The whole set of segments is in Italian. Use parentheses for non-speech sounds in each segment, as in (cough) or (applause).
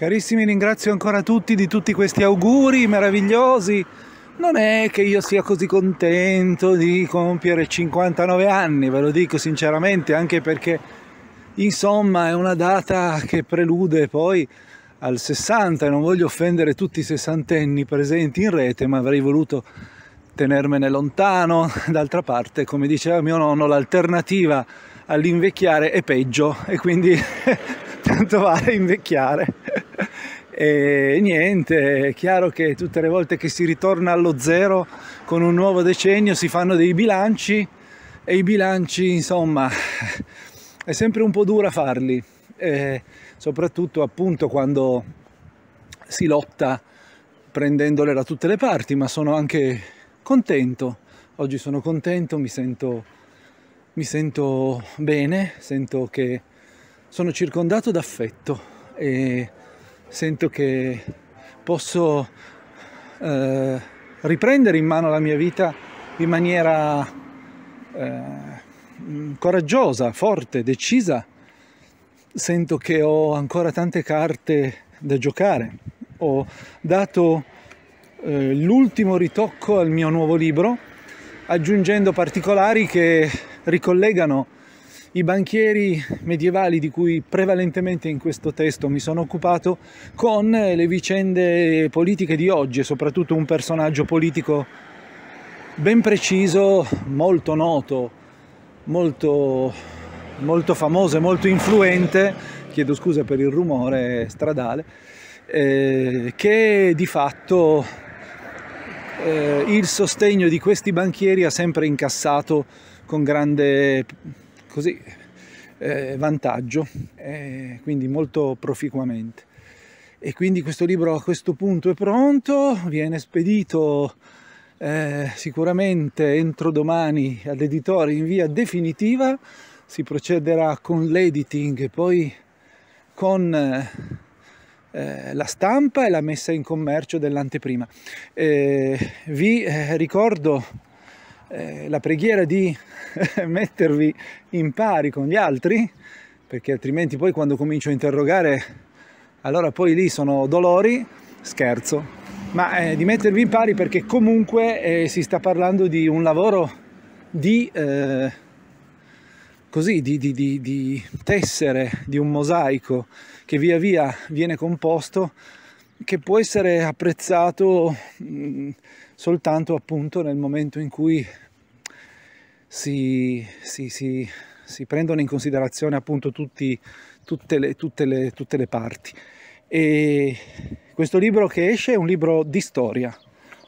Carissimi, ringrazio ancora tutti di tutti questi auguri meravigliosi. Non è che io sia così contento di compiere 59 anni, ve lo dico sinceramente, anche perché insomma è una data che prelude poi al 60 e non voglio offendere tutti i sessantenni presenti in rete, ma avrei voluto tenermene lontano. D'altra parte, come diceva mio nonno, l'alternativa all'invecchiare è peggio e quindi (laughs) tanto vale invecchiare e niente, è chiaro che tutte le volte che si ritorna allo zero con un nuovo decennio si fanno dei bilanci e i bilanci insomma (laughs) è sempre un po' dura farli, e soprattutto appunto quando si lotta prendendole da tutte le parti, ma sono anche contento, oggi sono contento, mi sento, mi sento bene, sento che sono circondato d'affetto e sento che posso eh, riprendere in mano la mia vita in maniera eh, mm, coraggiosa, forte, decisa. Sento che ho ancora tante carte da giocare. Ho dato eh, l'ultimo ritocco al mio nuovo libro, aggiungendo particolari che ricollegano i banchieri medievali di cui prevalentemente in questo testo mi sono occupato con eh, le vicende politiche di oggi e soprattutto un personaggio politico ben preciso, molto noto, molto, molto famoso e molto influente, chiedo scusa per il rumore stradale, eh, che di fatto eh, il sostegno di questi banchieri ha sempre incassato con grande così eh, vantaggio, eh, quindi molto proficuamente. E quindi questo libro a questo punto è pronto, viene spedito eh, sicuramente entro domani all'editore in via definitiva, si procederà con l'editing e poi con eh, la stampa e la messa in commercio dell'anteprima. Eh, vi eh, ricordo eh, la preghiera di (laughs) mettervi in pari con gli altri, perché altrimenti poi quando comincio a interrogare, allora poi lì sono dolori, scherzo, ma eh, di mettervi in pari perché comunque eh, si sta parlando di un lavoro di, eh, così, di, di, di, di tessere, di un mosaico che via via viene composto che può essere apprezzato mh, mm, soltanto appunto nel momento in cui si, si, si, si prendono in considerazione appunto tutti, tutte, le, tutte, le, tutte le parti. E questo libro che esce è un libro di storia,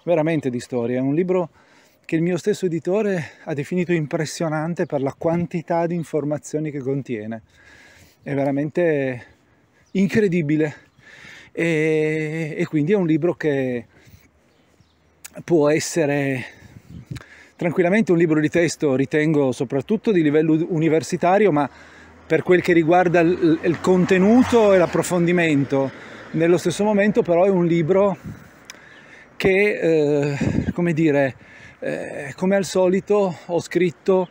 veramente di storia, è un libro che il mio stesso editore ha definito impressionante per la quantità di informazioni che contiene. È veramente incredibile e, e quindi è un libro che può essere tranquillamente un libro di testo, ritengo soprattutto di livello universitario, ma per quel che riguarda il, il contenuto e l'approfondimento. Nello stesso momento però è un libro che, eh, come dire, eh, come al solito ho scritto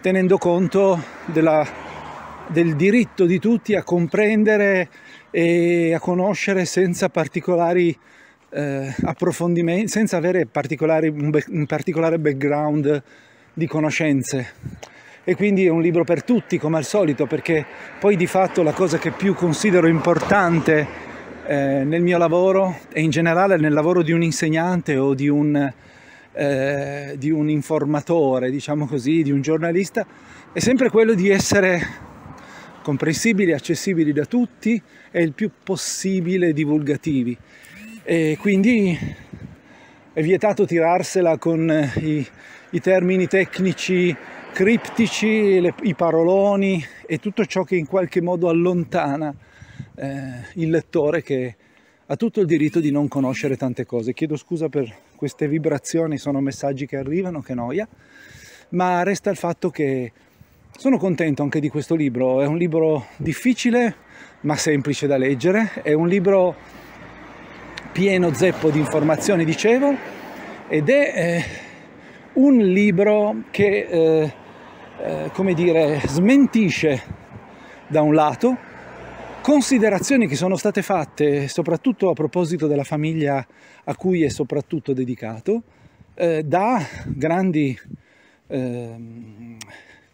tenendo conto della, del diritto di tutti a comprendere e a conoscere senza particolari eh, approfondimenti, senza avere particolari, un, be- un particolare background di conoscenze. E quindi è un libro per tutti, come al solito, perché poi di fatto la cosa che più considero importante eh, nel mio lavoro e in generale nel lavoro di un insegnante o di un, eh, di un informatore, diciamo così, di un giornalista, è sempre quello di essere comprensibili, accessibili da tutti e il più possibile divulgativi. E quindi è vietato tirarsela con eh, i, i termini tecnici criptici, le, i paroloni e tutto ciò che in qualche modo allontana eh, il lettore che ha tutto il diritto di non conoscere tante cose. Chiedo scusa per queste vibrazioni, sono messaggi che arrivano, che noia, ma resta il fatto che sono contento anche di questo libro, è un libro difficile ma semplice da leggere, è un libro pieno zeppo di informazioni, dicevo, ed è eh, un libro che, eh, eh, come dire, smentisce da un lato considerazioni che sono state fatte soprattutto a proposito della famiglia a cui è soprattutto dedicato eh, da grandi ehm,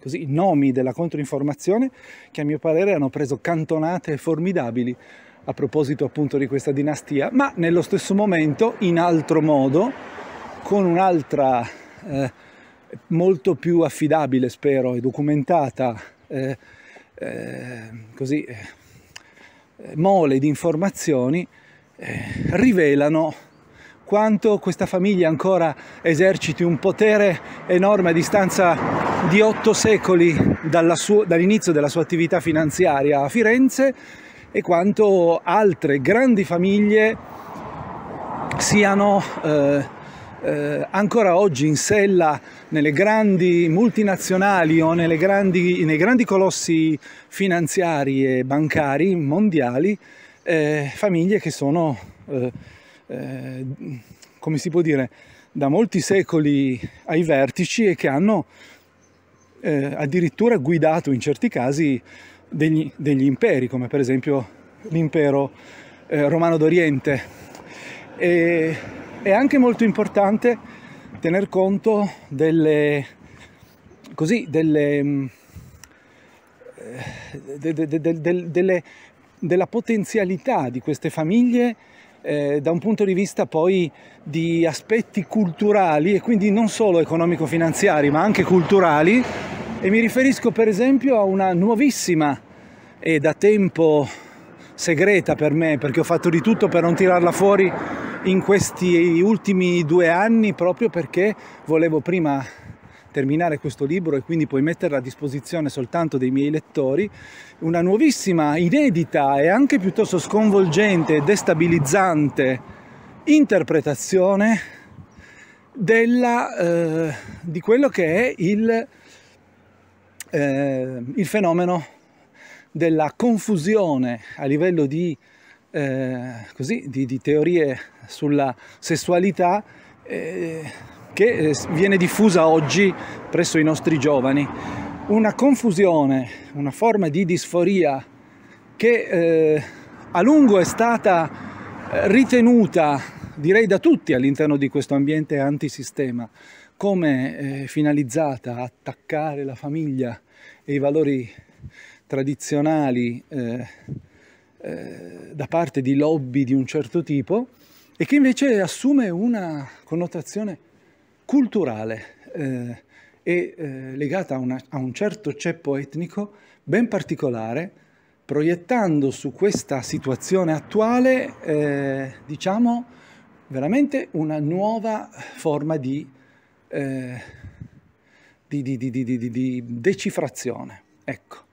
così, nomi della controinformazione che a mio parere hanno preso cantonate formidabili a proposito appunto di questa dinastia, ma nello stesso momento, in altro modo, con un'altra eh, molto più affidabile, spero, e documentata eh, eh, così, eh, mole di informazioni, eh, rivelano quanto questa famiglia ancora eserciti un potere enorme a distanza di otto secoli dall'inizio della sua attività finanziaria a Firenze e quanto altre grandi famiglie siano eh, eh, ancora oggi in sella nelle grandi multinazionali o grandi, nei grandi colossi finanziari e bancari mondiali, eh, famiglie che sono, eh, eh, come si può dire, da molti secoli ai vertici e che hanno eh, addirittura guidato in certi casi degli, degli imperi, come per esempio l'impero eh, romano d'Oriente. E, è anche molto importante tener conto delle, così, delle, mm, eh, de, de, de, della potenzialità di queste famiglie eh, da un punto di vista poi di aspetti culturali e quindi non solo economico-finanziari ma anche culturali e mi riferisco per esempio a una nuovissima e da tempo segreta per me perché ho fatto di tutto per non tirarla fuori in questi ultimi due anni proprio perché volevo prima terminare questo libro e quindi puoi metterlo a disposizione soltanto dei miei lettori, una nuovissima, inedita e anche piuttosto sconvolgente e destabilizzante interpretazione della, eh, di quello che è il, eh, il, fenomeno della confusione a livello di, eh, così, di, di teorie sulla sessualità eh, che eh, viene diffusa oggi presso i nostri giovani. Una confusione, una forma di disforia che eh, a lungo è stata eh, ritenuta, direi da tutti all'interno di questo ambiente antisistema, come eh, finalizzata a attaccare la famiglia e i valori tradizionali eh, eh da parte di lobby di un certo tipo e che invece assume una connotazione culturale eh, e eh, legata a, una, a un certo ceppo etnico ben particolare, proiettando su questa situazione attuale, eh, diciamo, veramente una nuova forma di, eh, di, di, di decifrazione. Ecco.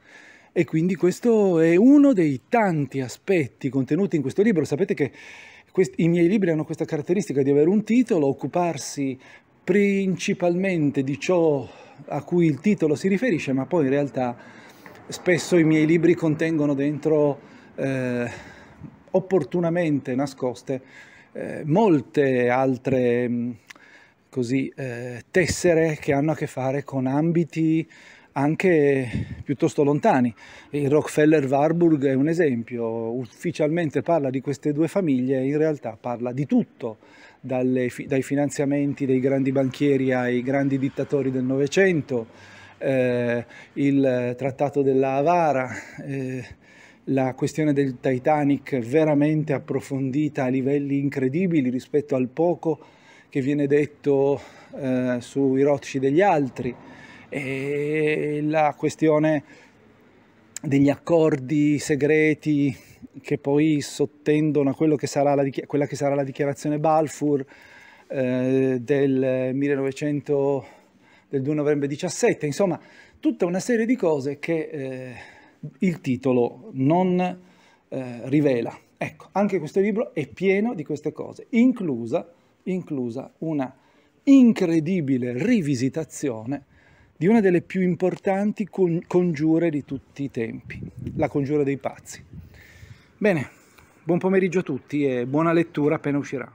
E quindi questo è uno dei tanti aspetti contenuti in questo libro. Sapete che i miei libri hanno questa caratteristica di avere un titolo, occuparsi principalmente di ciò a cui il titolo si riferisce, ma poi in realtà spesso i miei libri contengono dentro eh, opportunamente nascoste eh, molte altre mm, così, eh, tessere che hanno a che fare con ambiti anche piuttosto lontani. Il Rockefeller Warburg è un esempio, ufficialmente parla di queste due famiglie, in realtà parla di tutto, dalle, dai finanziamenti dei grandi banchieri ai grandi dittatori del Novecento, eh, il trattato della Havara, eh, la questione del Titanic veramente approfondita a livelli incredibili rispetto al poco che viene detto eh, sui rocci degli altri, e la questione degli accordi segreti che poi sottendono a che la, quella che sarà la dichiarazione Balfour eh, del 1900 del 2 novembre 17, insomma tutta una serie di cose che eh, il titolo non eh, rivela. Ecco, anche questo libro è pieno di queste cose, inclusa, inclusa una incredibile rivisitazione di una delle più importanti congiure di tutti i tempi, la congiura dei pazzi. Bene, buon pomeriggio a tutti e buona lettura appena uscirà.